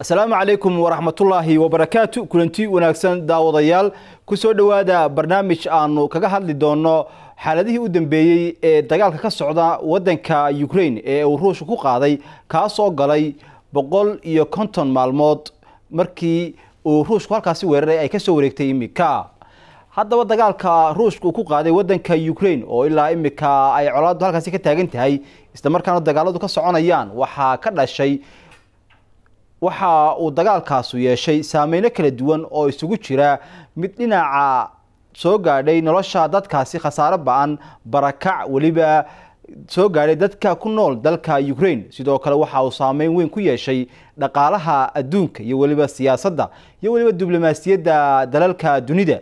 asalaamu calaykum waraxmatullaahi wabarakaatu kulanti wanaagsan daawadayaal ku soo dhowaada barnaamij aanu kaga hadli doonno xaaladihii u dambeeyey ee dagaalka ka socda wadanka ukraine ee uu ruushka ku qaaday kaasoo galay boqol iyo konton maalmood markii uu ruushku halkaasi weeraray ay kasoo wareegtay iminka haddaba dagaalka ruushka uu ku qaaday wadanka ukrain oo ilaa iminka ay colaaddu halkaasi ka taagan tahay islamarkaana dagaaladu ka soconayaan waxaa ka dhashay waxa uu dagaalkaasu yeeshay saameyno kala duwan oo isugu jira mid dhinaca soo gaadhay nolosha dadkaasi khasaaro ba-an barakac weliba soo gaadhay dadka ku nool dalka ukraine sidoo kale waxa uu saameyn weyn ku yeeshay dhaqaalaha adduunka iyo weliba siyaasadda iyo weliba diblomaasiyadda dalalka dunida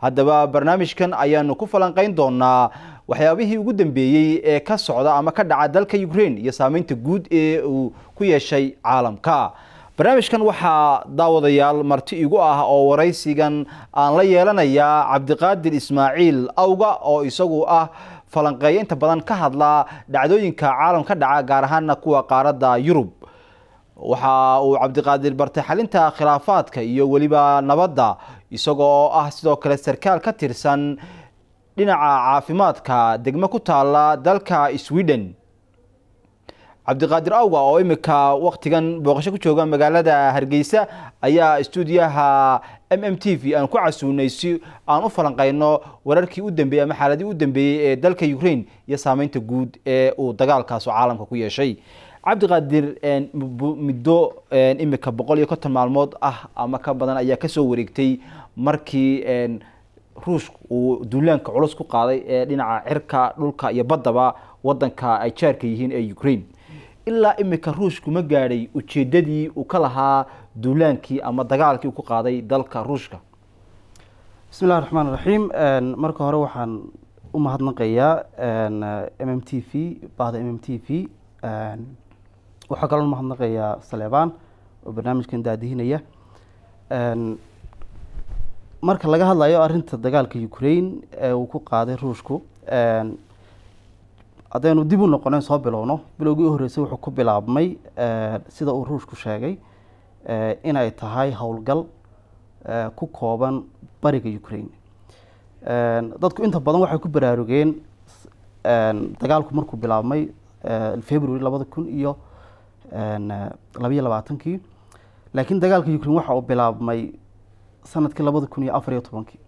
haddaba barnaamijkan ayaanu ku falanqayn doonaa waxyaabihii ugu dambeeyey ee ka socda ama ka dhaca dalka ukraine iyo saameynta guud ee uu ku yeeshay caalamka barnaamijkan waxaa daawadayaal marti igu ah oo waraysigan aan la yeelanayaa cabdiqaadir ismaaciil awga oo isagu ah falanqeeya inta badan ka hadla dhacdooyinka caalam ka dhaca gaar ahaana kuwa qaaradda yurub waxa uu cabdiqaadir bartay xalinta khilaafaadka iyo weliba nabadda isagoo ah sidoo kale sarkaal ka tirsan dhinaca caafimaadka degmo ku taala dalka sweden cabdiqaadir awga oo imika waktigan booqasho ku jooga magaalada hargeysa ayaa stuudiyaha m m t v aan ku casuunay si aan u falanqayno wararkii u dambeeyey ama xaaladii u dambeeyey ee dalka ukraine iyo saameynta guud ee uu dagaalkaas oo caalamka ku yeeshay cabdiqaadir muddo imika boqol iyo konton maalmood ah ama ka badan ayaa kasoo wareegtay markii ruushka uu duulaanka culus ku qaaday ee dhinaca cirka dhulka iyo baddaba wadanka ay jaarka yihiin ee ukraine ilaa imika ma gaadhay ujeedadii uu ka lahaa duulaankii ama dagaalkii ku qaaday dalka ruushka bismi illahi raxmaan raxiim marka hore waxaan u mahadnaqayaa m m t v bahda m m t v waxaa kaloo umahadnaqayaa saleebaan oo barnaamijkan daadihinaya marka laga hadlayo arinta dagaalka ukraine ee uu ku qaaday ruushku haddaynu dib u noqonen soo bilowno bilowgii u horreysay wuxuu ku bilaabmay eh, sida uu ruushku sheegay eh, inay tahay howlgal eh, ku kooban bariga ukraine dadku inta badan waxay ku baraarugeen dagaalku markuu bilaabmay february labada kun iyo labayo labaatankii laakiin dagaalka ukraine waxa uu bilaabmay sanadkii labada kun iyo afar iyo tobankii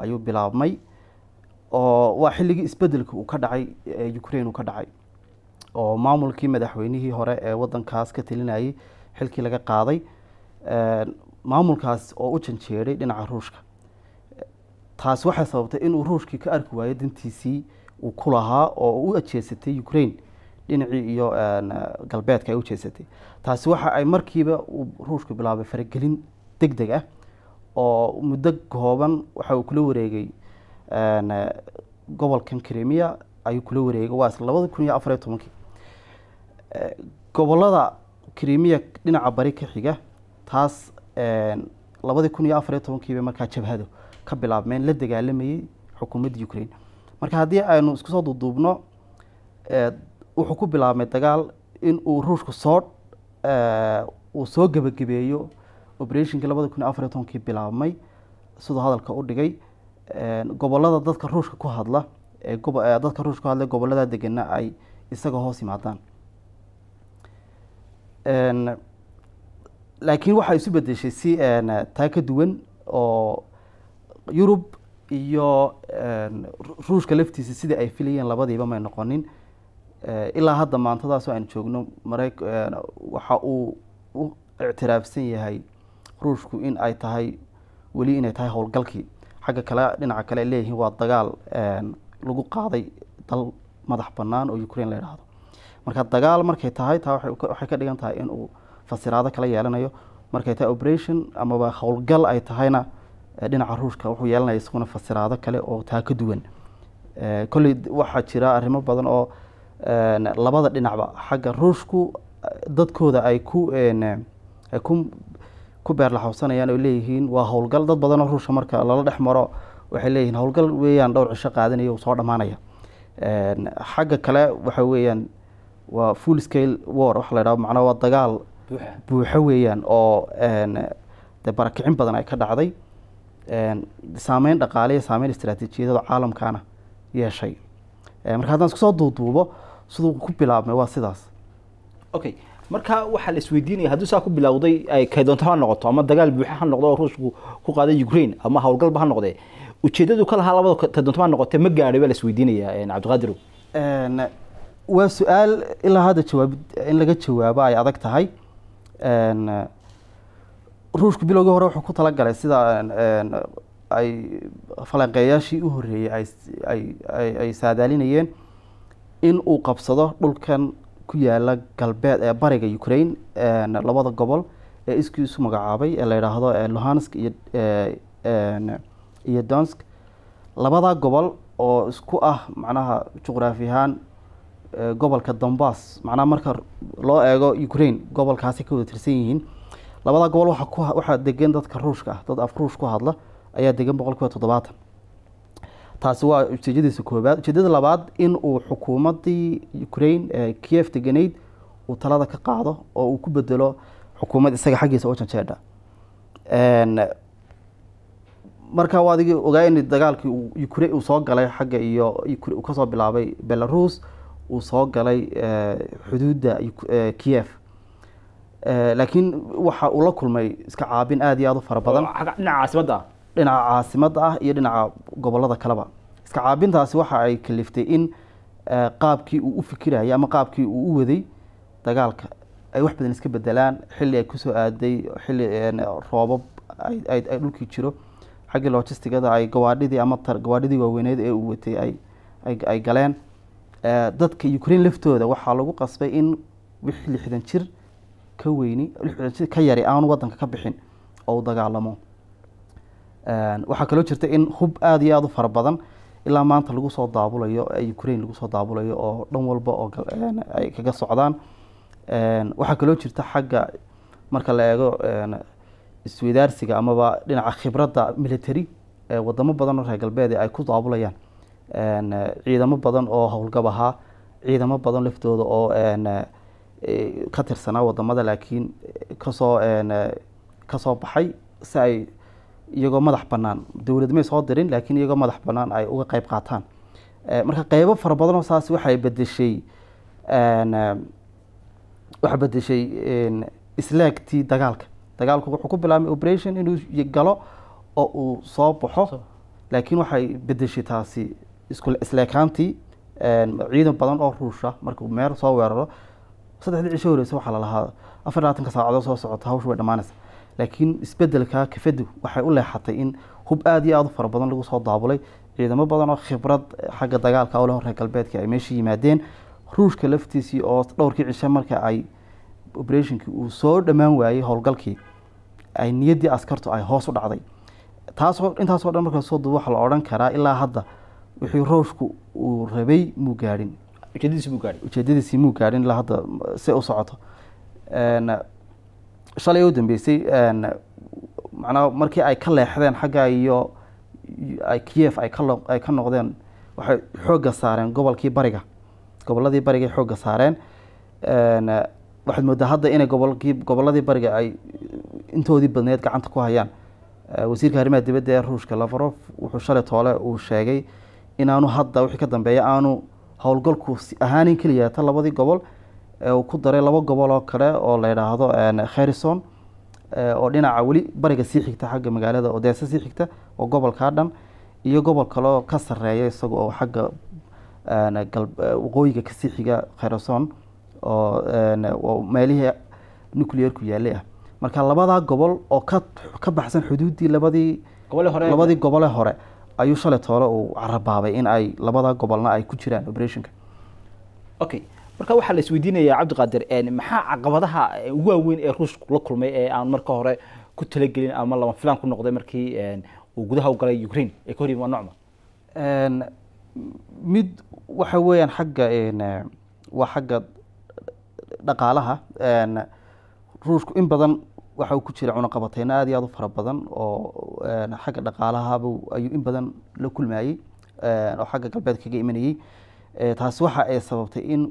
ayuu bilaabmay oo waa xilligii isbedelka uu ka dhacay ee ukraine uu ka dhacay oo maamulkii madaxweynihii hore ee wadankaas ka talinayay xilkii laga qaaday maamulkaas oo u janjeeday dhinaca ruushka taas waxay sababtay inuu ruushkii ka arki waayo dantiisii uu ku lahaa oo u jeesatay ukraine dhinacii iyo galbeedka ay u jeesatay taasi waxa ay markiiba uu ruushku bilaabay faragelin deg deg ah oo muddo kooban waxa uu kula wareegay Eh, gobolkan kremia ayuu kula wareegay waas isla labada kun iyo afar iyo tobankii eh, gobolada kremia dhinaca bari ka xiga taas labadii kun iyo afar iyo tobankiiba markaa jabhado ka bilaabmeen la dagaalamayey xukuumadda ukraine marka haddii aynu iskusoo duduubno eh, wuxuu ku bilaabmay dagaal in uu ruushku soo uu soo gebagabeeyo operationkii labada kun iyo afar iyo tobankii bilaabmay siduu hadalka u dhigay gobolada dadka ruushka ku hadla dadka ruushka ku hadla gobolada degana ay isaga hoos yimaadaan laakiin waxaa isu bedeshay si taa ka duwan oo yurub iyo ruushka laftiisa sidii ay filayeen labadiiba may noqonin ilaa hadda maantadaasoo aan joogno mare waxa uu u ictiraafsan yahay ruushku in ay tahay weli inay tahay howlgalkii xagga kale dhinaca kale ay leeyihiin waa dagaal lagu qaaday dal madax banaan oo ukraine la idhaahdo marka dagaal markay tahay taa waxay ka dhigan tahay inuu fasiraado kala yeelanayo markay tahay operation amaba howlgal ay tahayna dhinaca ruushka wuxuu yeelanaya isaguna fasiraado kale oo taa ka duwan kolley waxaa jira arrimo badan oo labada dhinacba xagga ruushku dadkooda ay ku ay ku ku beerlaxowsanayaan oo leeyihiin waa howlgal dad badan oo ruusha marka lala dhex maro waxay leeyihiin howlgal weeyaan dhowr cisho qaadanaya uu soo dhammaanaya xagga kale waxa weeyaan waa full scale war waxa la yidhaha macnaa waa dagaal buuxo weeyaan oo de barakicin badan ay ka dhacday saameyn dhaqaale iyo saameyn istaraatiijiyadada caalamkaana yeeshay marka haddaan isku soo duuduubo siduu ku bilaabmay waa sidaas okay marka waxaa la isweydiinaya haddii saa ku bilowday kadoonto noqoto ama dagaal buuxa ha noqdo oo ruushku ku qaaday ukraine ama howlgalba ha noqdee ujeedadu ka lahaa labada kadoonto ha ma gaadhay baa la isweydiinaya cabdiqaadirow waa su-aal ilaa hadda jawaab in laga jawaabo ay adag tahay ruushku bilowgii hore wuxuu ku talagalay sida ay falanqeeyaashii u horreeyey ay saadaalinayeen in uu qabsado dhulkan ku yaala galbeed ee bariga ukraine labada gobol ee iskii isu magacaabay ee layidhaahdo luhansk lohansk iyo donsk labada gobol oo isku ah macnaha juqraafi ahaan gobolka donbas macnaha marka loo eego ukraine gobolkaasi ka wada tirsan yihiin labadaa gobol waxaa degan dadka ruushka ah dad af ruush ku hadla ayaa degan boqol kiiba toddobaatan taasi waa ujeedadiisa koobaad ujeedada labaad in uu xukuumadii ukraine kiev deganayd uu talada ka qaado oo uu ku bedelo xukuumad isaga xaggiisa oo janjeedha markaa waa adigii ogaa in dagaalkii ukra uu soo galay xagga iyo kasoo bilaabay belarus uu soo galay xuduudda kiev laakiin waxa uu la kulmay iska caabin aada iyo aada u fara badan dhinaca caasimadda dhinaca caasimadda ah iyo dhinaca gobollada kaleba iska caabintaasi waxa ay kaliftay in eh, qaabkii uu u fikirayay ama qaabkii uu u waday dagaalka ay wax badan iska bedelaan xilli ay kusoo aaday xilli eh, roobab ay dhulkii jiro xaggii logistigada ay gawaadhidii ama gawaadhidii waaweyneed ee uu watay ay galeen eh, dadka ukraine laftooda waxaa lagu qasbay in wixii lixdan jir ka weyni lixdan jir ka yari aanu wadanka ka bixin oo u dagaalamo waxaa kaloo jirta in hub aada iyo aada u fara badan ilaa maanta lagu soo daabulayo ukrain lagu soo daabulayo oo dhan walba oo ay kaga socdaan waxaa kaloo jirta xagga marka la eego isweydaarsiga amaba dhinaca khibradda military wadamo badan oo reer galbeed ay ku daabulayaan ciidamo badan oo howlgab ahaa ciidamo badan laftooda oo e, ka tirsanaa wadamada laakiin kasoo kasoo baxay si ay iyagoo madax banaan dowlad may soo dirin laakiin iyagoo madax banaan ay uga qeyb qaataan eh, marka qeybo fara badanoo saas waxay bedeshay eh, waxaa bedeshay islaagtii dagaalka dagaalku wuxuu ku bilaabmay operation inuu galo oo uu soo baxo laakiin waxay bedeshay taasi iskul islaakaantii ciidan badan oo ruusha markuu meel soo weeraro saddexdii cisho horeysa waxaa lalahaa afar labaatanka saacadood soo socota hawsha way dhammaanaysa laakiin isbedelka kafadu waxay u leexatay in hub aad iyo aada u fara badan lagu soo daabulay ciidamo badan oo khibrad xagga dagaalka oleh reer galbeedka ay meesha yimaadeen ruushka laftiisii oo dhowrkii cishe marka ay obrethnkii uu soo dhammaan waayey howlgalkii ay niyadii askartu ay hoos u dhacday taasoo intaasoo dhan markaa soo duub waxaa la odhan karaa ilaa hadda wixii ruushku uu rabay muu gaadhin ujeedadiisi muu gaadhin ilaa hadda se u socoto shalay u dambeysay macnaha markii ay ka leexdeen xagga iyo kiyef ay kaay ka noqdeen waxay xooga saareen gobolkii bariga gobolladii bariga xooga saareen waxaad moodaa hadda inay gobolkii gobolladii bariga ay intoodii badneed gacanta ku hayaan wasiirka arrimaha dibadda ee ruushka lavarov wuxuu shalay toole uu sheegay inaanu hadda wixii ka dambeeya aanu howlgalku ahaanayn keliya ta labadii gobol uu ku daray laba gobol oo kale oo la yidhaahdo kherison oo dhinaca weli bariga sii xigta xagga magaalada odeesa sii xigta oo gobolkaa dhan iyo gobol kale ka sareeya isaga oo xagga waqooyiga kasii xiga kherison oo meelihii nucleer ku yaalay ah marka labadaa gobol oo ka ka baxsan xuduuddii labadii labadii gobole hore ayuu shalay toole uu carabaabay in ay labadaa gobolna ay ku jiraan operationka okay marka waxaa la isweydiinayaa cabdiqaadir maxaa caqabadaha ugu waaweyn ee ruushku la kulmay ee aan marka hore ku talagelin ama lama filaan ku noqday markii uu gudaha u galay ukraine ee ka hor yimi waa nocma mid waxa weeyaan xagga waa xagga dhaqaalaha ruushku in badan waxa uu ku jira cunaqabateyna aada iyo aada u fara badan oo xagga dhaqaalahabu ayuu in badan la kulmayey oo xagga galbeed kaga imanayey taasi waxa ay sababtay in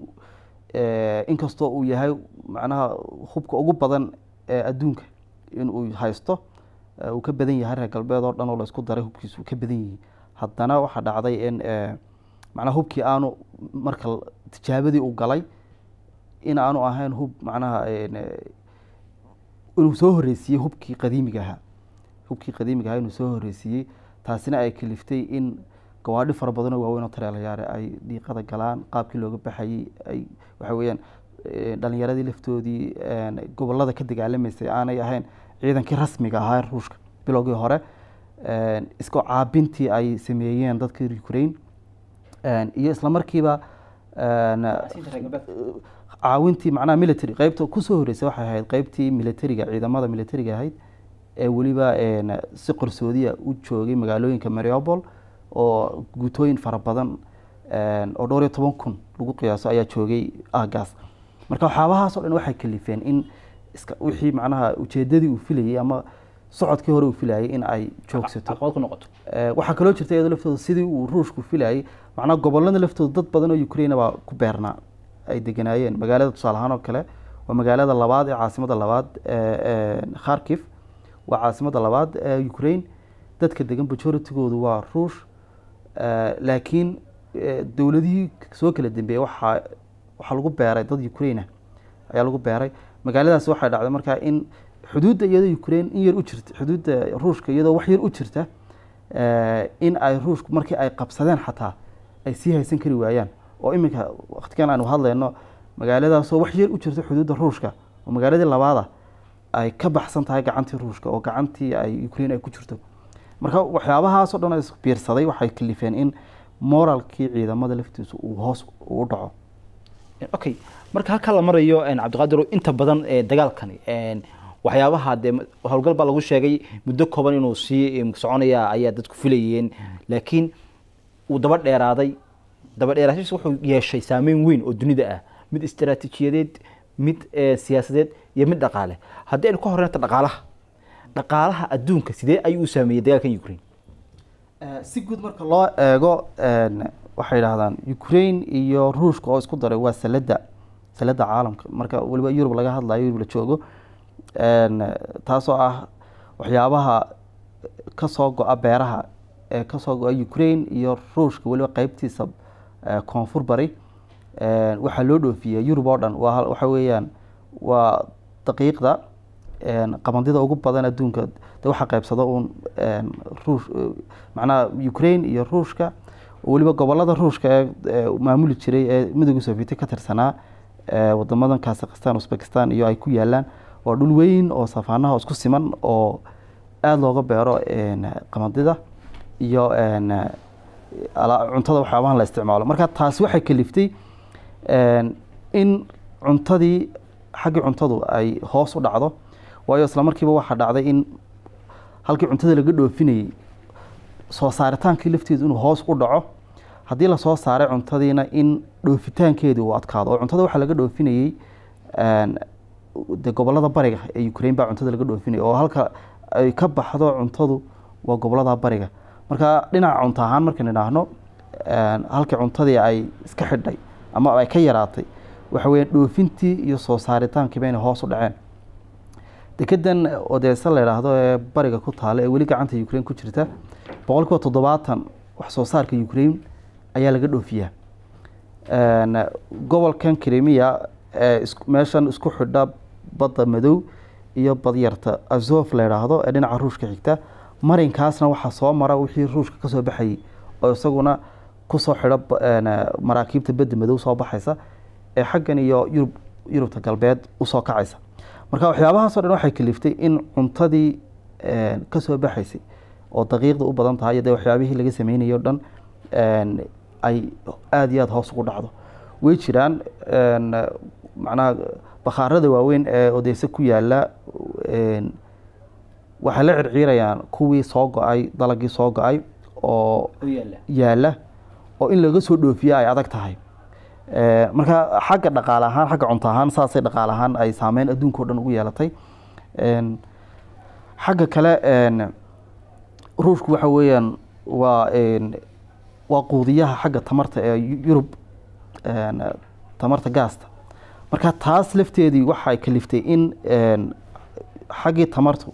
inkastoo uu yahay macnaha hubka ugu badan ee adduunka inuu haysto uu ka badan yahay reer galbeed oo dhan oo laysku daray hubkiisu ka badan yihi haddana waxaa dhacday in macnaha hubkii aanu marka tijaabadii uu galay in aanu ahayn hub macnaha inuu soo horreysiiyey hubkii qadiimiga ahaa hubkii qadiimiga ahaa inuu soo horeysiiyey taasina ay kaliftay in gawaadhi fara badanoo waaweyn oo tareelayaale ay diiqada galaan qaabkii looga baxayay ay waxa weeyaan dhalinyaradii laftoodii gobolada ka dagaalamaysay aanay ahayn ciidankii rasmiga ahaa ruushka bilowgii hore iskoo caabintii ay sameeyeen dadka ukraine iyo isla markiiba caawintii macnaha military qeybta kusoo horreysay waxay ahayd qeybtii militariga ciidamada militariga ahayd ee weliba si qarsoodiya u joogay magaalooyinka mariopol oo guutooyin fara badan oo dhowr iyo toban kun lagu qiyaaso ayaa joogay aagaas marka waxyaabahaasoo dhan waxay kalifeen in iska wixii macnaha ujeedadii uu filayay ama socodkii hore uu filayay in ay joogsato waxaa kaloo jirta iyadoo laftooda sidii uu ruushku filayay macnaha gobolada laftooda dad badan oo ukraine baa ku beernaa ay deganaayeen magaalada tusaale ahaan oo kale waa magaalada labaad ee caasimada labaad kharkiv waa caasimada labaad ee ukraine dadka degan majoritigoodu waa ruush laakiin eh, dowladihii soo kala dambeeyey waxaa waxaa lagu beeray dad ukraina ah, ayaa lagu beeray magaaladaas waxay dhacday markaa in xuduudda iyadoo ukraine in yar u jirta xuduudda ruushka iyadoo wax yar u jirta eh, in ay ruushku markii ay qabsadeen xataa ay sii haysan kari waayaan oo iminka waqtigan aanu hadleyno magaaladaasoo wax yar u jirta xuduudda ruushka oo magaaladii labaada ah ay ka baxsan tahay gacantii ruushka oo gacantii ay ukraine ay ku jirto marka waxyaabahaasoo dhan isbiirsaday waxay kalifeen in moralkii ciidamada laftiisu uu hoos u dhaco eh, okay marka halkaa la marayo cabdiqaadir inta badan eh, dagaalkani waxyaabaha dee howlgal baa lagu sheegay muddo kooban inuu sii soconaya ayaa dadku filayeen laakiin uu daba dheeraaday daba dheeraashiis wuxuu yeeshay saameyn weyn oo dunida ah mid istaraatiijiyadeed mid eh, siyaasadeed iyo mid dhaqaale haddii aynu ka horreynta dhaqaalaha dhaqaalaha adduunka sidee ayuu u saameeyey dagaalkan ukraine eh, si guud marka loo eego waxay yidhaahdaan ukraine iyo ruushka oo isku daray waa salada salada caalamka marka waliba yurub laga hadlayo yurub la joogo taasoo ah waxyaabaha kasoo go-a beeraha ee kasoo go-a ukraine iyo ruushka weliba qeybtiisa eh, koonfur bari waxaa loo dhoofiyay yurub oo dhan waa waxa weeyaan waa daqiiqda qabandida ugu badan adduunka waxa qaybsado uun ruush macnaha ukraine iyo ruushka weliba gobolada ruushka ee maamuli jiray ee midooda sofieti ka tirsanaa wadamadan kazakhistan uzbekistan iyo ay ku yaalaan waa dhul weyn oo safaanaha isku siman oo aada looga beero qabandida iyo cuntada waxyaabahan la isticmaalo marka taasi waxay kaliftay in cuntadii xaggii cuntadu ay hoos u dhacdo waayo isla markiiba waxaa dhacday in halkii cuntada laga dhoofinayay soo saaritaankii lafteedu inuu hoos u dhaco haddii lasoo saaray cuntadiina in dhoofitaankeedii uu adkaado oo cuntada waxaa laga dhoofinayey de gobolada bariga ee ukrain baa cuntada laga dhoofinaya oo halka ay ka baxdo cuntadu waa gobolada bariga marka dhinaca cunto ahaan markan idhaahno halkii cuntadii ay iska xidhay ama ay ka yaraatay waxa weya dhoofintii iyo soo saaritaankiiba inay hoos u dhaceen dekedan odeesa ladhaahdo ee bariga ku taala ee weli gacanta ukrain ku jirta boqol kiiba toddobaatan wax soo saarka ukrain ayaa laga dhoofiyaa gobolkan krimiya ee meeshan isku xidha badda madow iyo badyarta azof ladhaahdo ee dhinaca ruushka xigta marinkaasna waxaa soo mara wixii ruushka kasoo baxayay oo isaguna kusoo xidha maraakiibta badda madow soo baxaysa ee xaggan iyo yurub yurubta galbeed usoo kacaysa marka waxyaabahaasoo dhan waxay kaliftay in cuntadii eh, kasoo baxaysay oo daqiiqda u badan tahay de waxyaabihii laga sameynayo dhan eh, ay aada iyo aada hoos ugu dhacdo way jiraan eh, macnaha bakhaarada waaweyn ee odeyse ku yaalla waxay la circiirayaan kuwii soo go-ay dalagii soo go-ay oo yaalla oo in laga soo dhoofiyo ay adag tahay Eh, marka xagga dhaqaale ahaan xagga cunto ahaan saasay dhaqaale ahaan ay saameyn adduunka o dhan ugu yeelatay xagga kale ruushku waxa weeyaan waa waa quudiyaha xagga tamarta ee yurub tamarta gaasta marka taas lafteedii waxay kaliftay in xaggii tamartu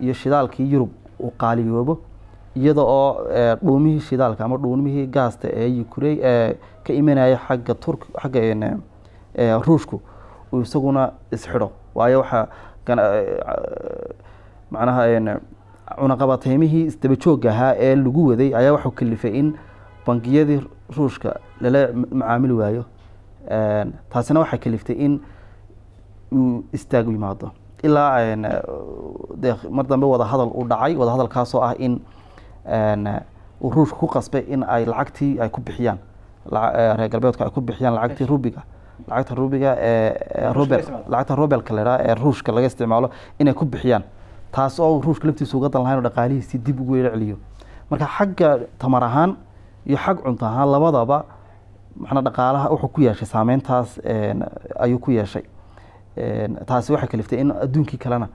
iyo shidaalkii yurub uu qaaliyoobo iyada oo eh, dhuumihii shidaalka ama dhuumihii gaasta ee ukrai ee eh, ka imanaya xagga turk xagga eh, ruushku uu isaguna isxidho waayo waxaa macnaha cunaqabateymihii isdabajoogga ahaa ee lagu waday ayaa waxuu kalifay in bangiyadii ruushka lala macaamili waayo taasina waxaa kaliftay in uu istaag yimaado ilaa de mar dambe wadahadal u dhacay wadahadalkaasoo ah in Eh, uu ruushka ku qasbay in ay lacagtii ay ku bixiyaan eh, reer galbeedka ay ku bixiyaan lacagtii rubiga lacagta rubiga ee eh, robel lacagta robelka la idhaha ee ruushka laga isticmaalo inay ku bixiyaan taas oo ruushka laftiisa uga dan lahayn oo dhaqaalihiisii dib ugu yela marka xagga tamar ahaan iyo xag cunto ahaan labadaba manaa dhaqaalaha wuxuu ku yeeshay saameyntaas ayuu ku yeeshay taasi waxay kaliftay in adduunkii kalena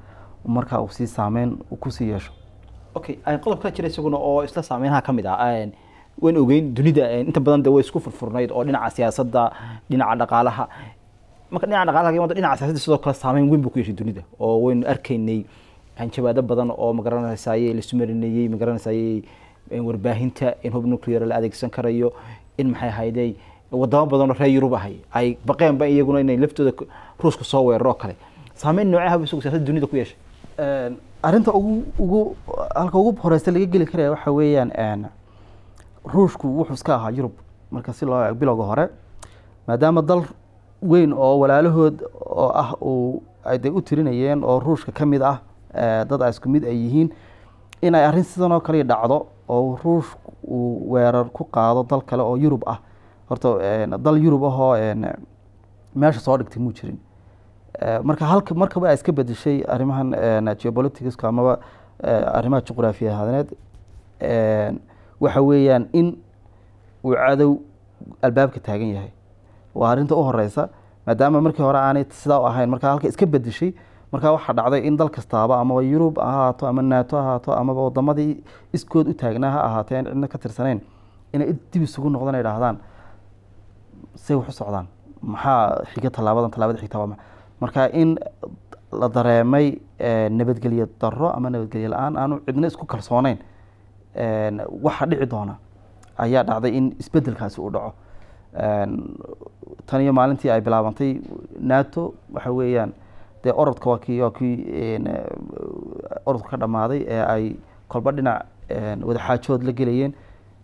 markaa uu sii saameyn kusii yeesho okay qodobka jira isaguna oo isla saameynaha kamid ah waan ogeyn dunida inta badan de way isku furfurnayd oo dhinaca siyaasadda dhinaca dhaqaalaha marka dhinaca dhaqaalaha mada dhinaca siyaasadda sidoo kale saameyn weyn buu ku yeeshay dunida oo waynu arkaynay hanjabaado badan oo magaranaysaayey la sumarineeyey magaranaysaayey warbaahinta in hub nuclear la adeegsan karayo in maxay ahaydey wadamo badan oo reer yurub ahay ay baqeenba iyaguna inay laftooda ruuska soo weeraroo kale saameyn noocaha isagu siyaasadda dunida ku yeeshay arinta ugu ugu halka ugu horeysa laga geli karaya waxa weeyaan ruushku wuxuu iska ahaa yurub marka si loo eego bilowga hore maadaama dal weyn oo walaalahood oo ah uu de u tirinayeen oo ruushka ka mid ah dad ay isku mid ay yihiin inay arrin sidan oo kale dhacdo oo ruush uu weerar ku qaado dal kale oo yurub ah horta dal yurub ahoo meesha soo dhigtay muu jirin Eh, marka halka markaba iska bedeshay arrimahan eh, geopoliticsku amaba eh, arrimaha juqraafiya ahaaneed waxa weeyaan in uu cadow albaabka taagan yahay waa arrinta u horeysa maadaama markii hore aanay sidaa u ahayn marka halka iska bedeshay markaa waxaa dhacday in dal kastaaba amaba yurub ahaato ama naato ahaato amaba wadamadii iskood u taagnaa ha ahaateen cidna ka tirsanayn inay dib isugu noqdan ay dhahdaan say wax u socdaan maxaa xiga tallaabadan tallaabada xigta waa ma marka in la dareemay eh, nabadgelyo daro ama nabadgelyo la-aan aanu cidna isku kalsooneyn eh, waxa dhici doona ayaa dhacday in isbedelkaasi uu dhaco eh, tan iyo maalintii ay bilaabantay nato waxa weeyaan dee orodka waa kii waa kii orodka ka dhammaaday ee ay kolba dhinac wadaxaajood la gelayeen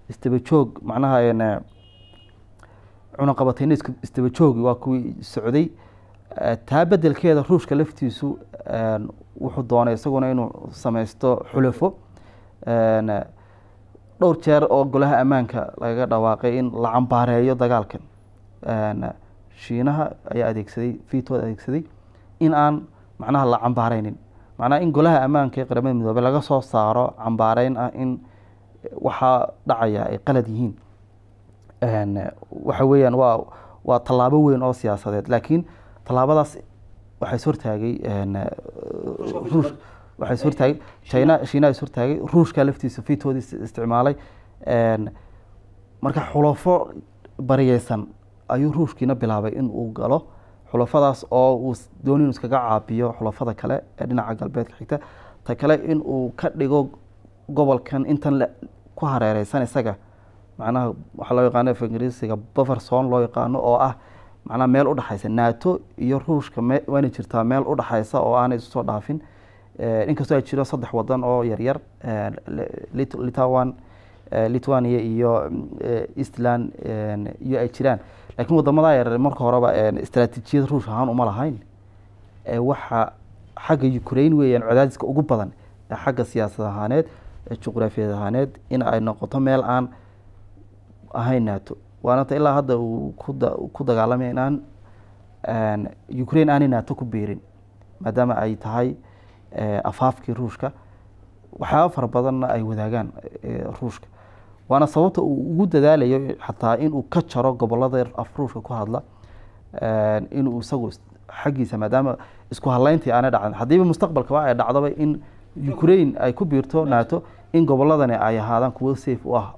istabajoog macnaha cunaqabatayna istabajoogi waa kuwii socday Eh, taa bedelkeeda ruushka laftiisu wuxuu doonay isaguna inuu samaysto xulafo dhowr jeer oo golaha ammaanka lagaga dhawaaqay in la cambaareeyo dagaalkan shiinaha ayaa adeegsaday vitooda adeegsaday in aan macnaha la cambaareynin macnaha in golaha ammaanka ee qaramada midoobey laga soo saaro cambaareyn ah in waxaa dhacaya ay qalad yihiin waxa weeyaan waa waa tallaabo weyn oo siyaasadeed laakiin tallaabadaas waxaa is hortaagay ruush waxaa is china shiinaha is hortaagay ruushka laftiisa fiitoodiisa isticmaalay marka xulafo bariyeysan ayuu ruushkiina bilaabay in uu galo xulafadaas oo uu dooni inu iskaga caabiyo xulafada kale ee dhinaca galbeedka xigta ta kale in uu ka dhigo gobolkan intan ku hareereysan isaga macnaha waxaa loo yaqaano af ingiriisiga buffer loo yaqaano oo ah macnaha meel udhexaysa nato iyo ruushka waana jirtaa meel udhaxaysa oo aanay isu soo dhaafin eh, inkastoo ay jiro saddex wadan oo yaryar litwan litwania iyo eh, eastland eh, iyo ay jiraan lakiin wadamadaa yaryar marka horeba istraatiijiyad ruush ahaan uma lahayn waxa xagga ukrain weeyaan cadaadiska ugu badan xagga siyaasad ahaaneed juqraafiyeed ahaaneed in ay noqoto meel aan ahayn nato waana ta ilaa hadda uu ku dagaalamaya inaan ukraine aanay naato ku biirin maadaama ay tahay eh, afaafkii ruushka waxyaaba fara badanna ay wadaagaan eh, ruushka waana sababta uu ugu dadaalayo xataa inuu ka jaro gobolada af ruushka ku hadla eh, inuu isagu xaggiisa maadaama isku haleyntii aanay dhacdan haddiiba mustaqbalkaba ay dhacdaba in ukraine ay ku biirto naato in goboladani ay ahaadaan kuwo safe u ah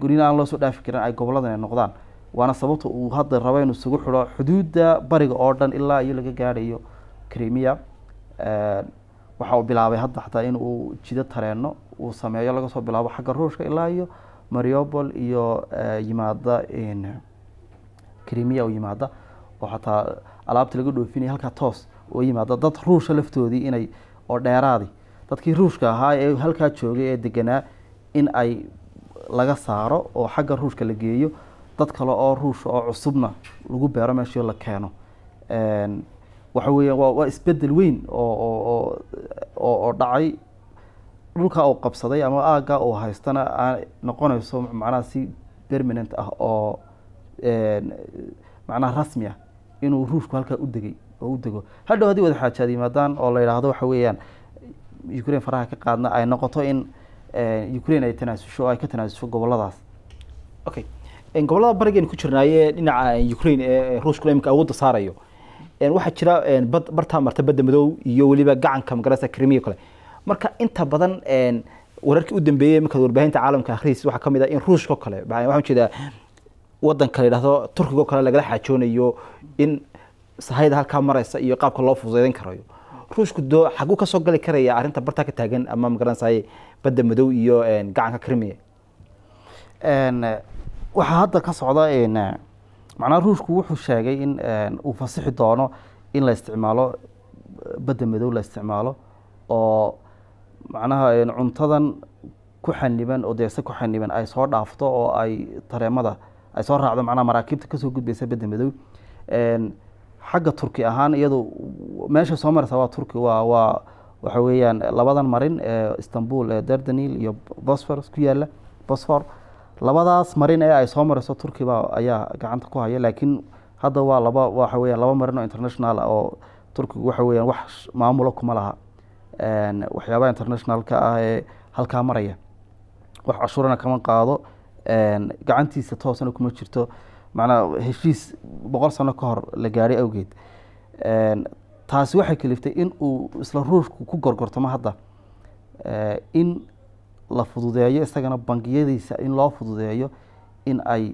greenland loosoo dhaafi karin ay goboladan ay noqdaan waana sababta uu hadda rabo inuu isugu xidho xuduudda bariga oo dhan ilaa iyo laga gaadhayo crimea waxa uu bilaabay hadda xataa in uu jido tareeno uu sameeyo laga soo bilaabo xagga ruushka ilaa iyo mariopol iyo yimaada crimea u yimaada oo xataa alaabta laga dhoofinaya halkaa toos oo yimaada dad ruusha laftoodii inay oo dheeraadi dadkii ruushka ahaa ee halkaa joogay ee deganaa in ay laga saaro oo xagga ruushka la geeyo dad kale oo ruusha oo cusubna lagu beero meeshii la keeno waxa weeya wa waa isbedel weyn oo oo dhacay dhulka uu qabsaday ama aaga uu haystana aa noqonayso macnaha si permanent ah oo macnaha rasmi ah inuu ruushku halkaa u degay oo u dego hadhow haddii wada xaajaad yimaadaan oo la yidhaahdo waxa weeyaan ukrain faraha ka qaadna ay noqoto in ukraine ay tanaasusho oo ay ka tanaasusho goboladaas okay gobolada barigeen ku jirnaaye dhinaca ukrain ee ruushku imika awoodda saarayo waxaa jira bad bartaa marta badda madow iyo weliba gacanka magarasa krimiya kale marka inta badan wararkii u dambeeyey markaad warbaahinta caalamka akhris waxaa kamid ah in ruushka kale waxaan ujeedaa wadanka la yidhahdo turkiga kale lagala xaajoonayo in sahayda halkaa maraysa iyo qaabka loo fududeydan karayo ruushku doo xaguu ka gali karaya arinta barta ka taagan ama magaranaysaay badda madow iyo gacanka krimiya waxaa hadda ka socda macnaa ruushku wuxuu sheegay in uu fasixi doono in la isticmaalo badda madow la isticmaalo oo macnaha cuntadan ku xaniban oo deesa ku xaniban ay soo dhaafto oo ay tareemada ay soo raacdo macnaha maraakiibta kasoo gudbaysa badda madow xagga turki ahaan iyadu meesha soo maraysa waa turki waa waa waxa weeyaan labadan marin ee istanbul ee dardanil iyo bosphorus ku yaala bosfor labadaas marin ee ay soo marayso turki baa ayaa gacanta ku haya laakiin hadda waa laba waxa weeyaan laba marin oo international ah oo turkigu waxa weeyaan wax maamulo kuma laha waxyaabaha internationalka ah ee halkaa maraya wax cashuurana kama qaado gacantiisa toosna kuma jirto macnaa heshiis boqol sano ka hor la gaadhay awgeed taasi waxay kaliftay in uu isla ruushku ku gorgortamo hadda eh, in la fududeeyo isagana bangiyadiisa in loo fududeeyo in ay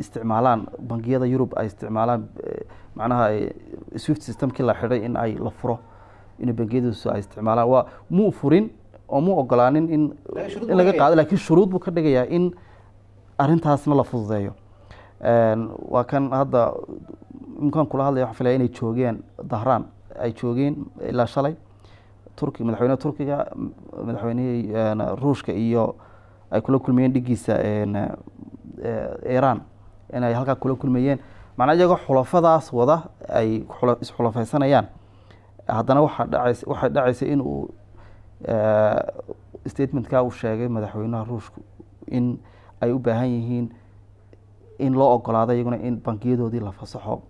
isticmaalaan bangiyada yurub ay isticmaalaan eh, macnaha eh, swift systemkii la xidhay in ay la furo in bangiyadiisu ay isticmaalaan waa muu furin oo muu ogolaanin in in laga qaado lakiin shuruud buu ka dhigayaa in arintaasna la fududeeyo waa kan hadda imkaan kula hadlaya waxaan filaya inay joogeen dahraan ay joogeen ilaa shalay turki madaxweyneha turkiga madaxweynihii ruushka iyo ay kula kulmayeen dhigiisa eh, iran inay halkaa kula kulmayeen macnaa iyagoo xulafadaas wada ay isxulafeysanayaan haddana waxaa dhacays waxay dhacaysa in uu eh, statementka uu sheegay madaxweynaha ruushku in ay u baahan yihiin in loo ogolaado iyaguna in bangiyadoodii la fasaxo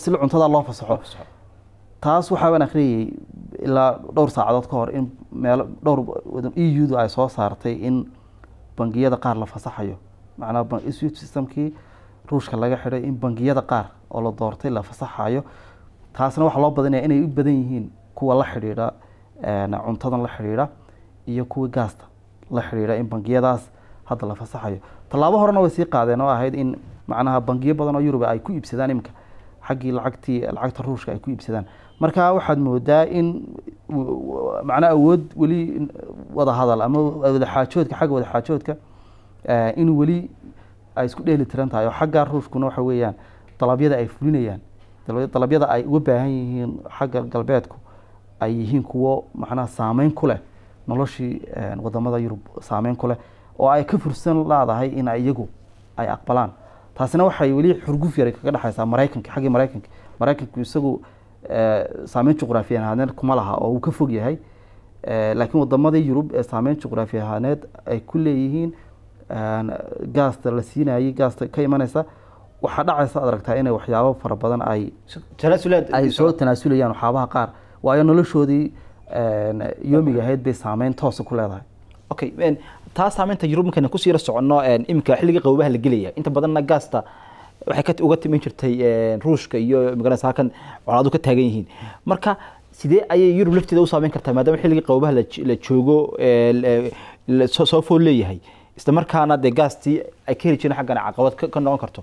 si cuntada loo fasaxo taas waxaa waan akhriyayey ilaa dhowr saacadood ka hor in meelo dhowr e ay soo saartay in bangiyada qaar la fasaxayo macnaa isut systemkii ruushka laga xidhay in bangiyada qaar oo la doortay la fasaxayo taasna waxaa loo badanaya inay u badan yihiin kuwa la xidhiidha eh, cuntadan la xidhiidha iyo kuwa gaasta la xidhiidha in bangiyadaas hadda la fasaxayo tallaabo horena way sii qaadeen oo ahayd in macnaha bangiyo badan oo yurub ay ku iibsadaan imika xaggii lacagtii lacagta ruushka ay ku iibsadaan marka waxaad moodaa in macnaha awood weli wadahadal ama wadaxaajoodka xagga wadaxaajoodka eh, in weli ay isku dheeli tiran tahay oo xagga ruushkuna waxa weeyaan dalabyada ay fulinayaan dalabyada ay uga baahan yihiin xagga galbeedku ay yihiin kuwo macnaha saameyn ku leh noloshii eh, wadamada yurub saameyn ku leh oo ay ka fursan laadahay in iyagu ay aqbalaan taasina waxay weli xurguf yara kaga dhexaysaa maraykanka xaggii maraykanka maraykanku isagu eh, saameyn juqraafi ahaaneed kuma laha oo uu ka fog yahay eh, laakiin wadamadii yurub ee saameyn juqraafi ahaaneed ay ku leeyihiin eh, gaasta la siinayay gaasta ka imanaysa waxaa dhacaysa adaragtaa inay waxyaabo fara badan ay ay soo tanaasulayaan waxyaabaha qaar waayo noloshoodii yoomiga ahayd bay saameyn toosa ku leedahay okay taas haamayn tajrub markayna kusiira soconno imika xilliga qawbaha la gelaya inta badanna gaasta waxay uga timin jirtay ruushka iyo magaranaysa halkan colaadu ka taagan yihiin marka sidee ayay yurub lafteeda u saameyn kartaa maadaama xilligii qawbaha la joogo soo fool leeyahay isla dee gaastii ay ka heli jireen xaggan caqabad ka noqon karto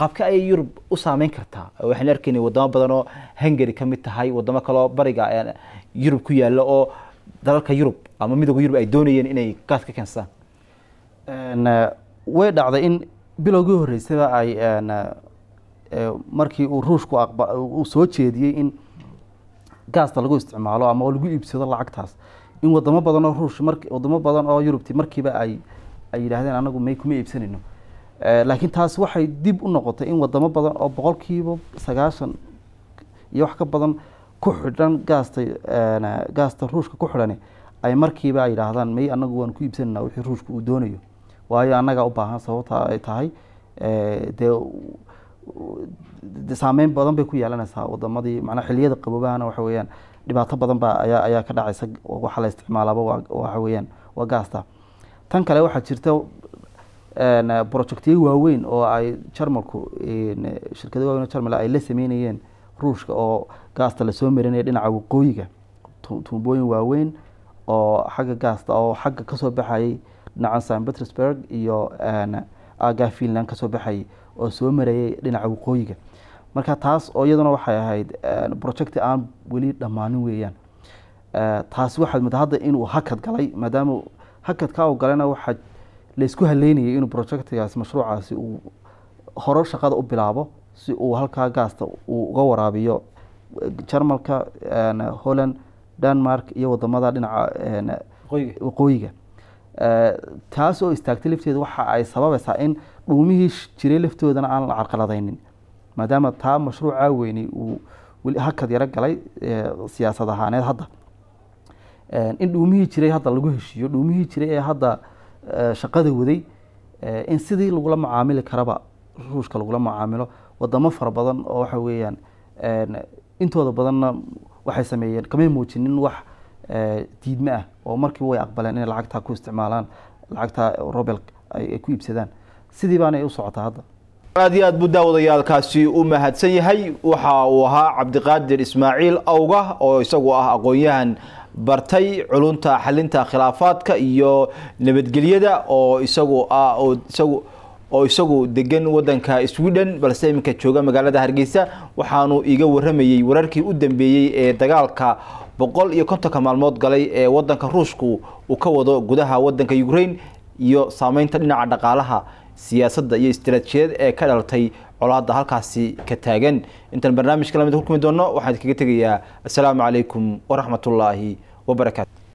qaabka ayay yurub u saameyn kartaa waxaan arkaynay wadamo badan hungary ka tahay wadamo kaleoo bariga yurub ku yaala oo dalalka yurub ama midooda yurub ay doonayeen inay gaas ka keensadaan way dhacday in bilowgii horeysayba ay markii uu ruushku uu soo jeediyey in gaasta lagu isticmaalo ama lagu iibsado lacagtaas in wadamo badan oo ruush wadamo badan oo yurubti markiiba ay ay yidhaahdeen anagu may kuma iibsanayno laakiin taas waxay dib u noqotay in wadamo badan oo boqolkiiba sagaashan iyo wax ka badan ku xidhan gaasta gaasta ruushka ku xidhani ay markiiba ay yidhaahdaan may anagu waan ku iibsananaa wixii ruushka uu doonayo waayo annagaa u baahan sababta ay tahay eh, dee saameyn badan bay ku yeelanaysaa wadamadii manaa xiliyada qaboobahana waxa weeyaan dhibaato badan ba ayaa ayaa ka dhacaysa waxa la isticmaalaba waxa weeyaan waa gaasta tan kale waxaa jirta projectyo waaweyn oo ay jarmalku shirkada waaweyn oo jarmal ah ay la sameynayeen ruushka oo gaasta lasoo marinaya dhinaca waqooyiga tuubooyin waaweyn oo xagga gaasta oo xagga kasoo baxayay dhinaca san petersburg iyo aga finland kasoo baxayay oo soo marayay dhinaca waqooyiga marka taas oo iyaduna waxay ahayd projecti aan weli dhammaanin weeyaan taasi waxaad moodaa hadda inuu hakad galay maadaama hakadka u galena waxaa laysku haleynayay inuu projectigaasi mashruucaasi uu horo shaqada u bilaabo si uu halkaa gaasta uu uga waraabiyo jarmalka holland denmark iyo wadamada dhinaca eh, waqooyiga eh, taas oo istaagtay lafteeda waxa ay sababaysaa in dhuumihii jiray laftoodana aan la carqaladaynin maadaama taa mashruucaa weyni uu hakad yaro galay eh, siyaasad ahaaneed hadda in dhuumihii jiray hadda lagu heshiiyo dhuumihii jiray ee hadda shaqada waday in sidii lagula mucaamili karaba ruushka lagula macaamilo wadamo fara badan oo waxa weeyaan intooda badanna waxay sameeyeen kama muujinin wax eh, diidma ah oo markiiba way aqbaleen inay lacagtaa ku isticmaalaan lacagtaa robel ay ku iibsadaan sidii baanay u socotaa hadda aad iyo aad buu daawadayaalkaasi u mahadsan yahay waxa uu ahaa cabdiqaadir ismaaciil awga oo isagu ah aqoon-yahan bartay culunta xalinta khilaafaadka iyo nabadgelyada oo isagu ah oo isagu oo isagu degan wadanka sweden balse iminka jooga magaalada hargeysa waxaanu iga waramayey wararkii u dambeeyey ee dagaalka boqol iyo kontonka maalmood galay ee wadanka ruushku uu ka wado gudaha wadanka ukraine iyo saameynta dhinaca dhaqaalaha siyaasadda iyo istaraatiijiyad ee ka dhalatay colaadda halkaasi ka taagan intaan barnaamijka lamid ku kulmi doono waxaan idinkaga tegayaa assalaamu calaykum waraxmatullaahi wabarakaatu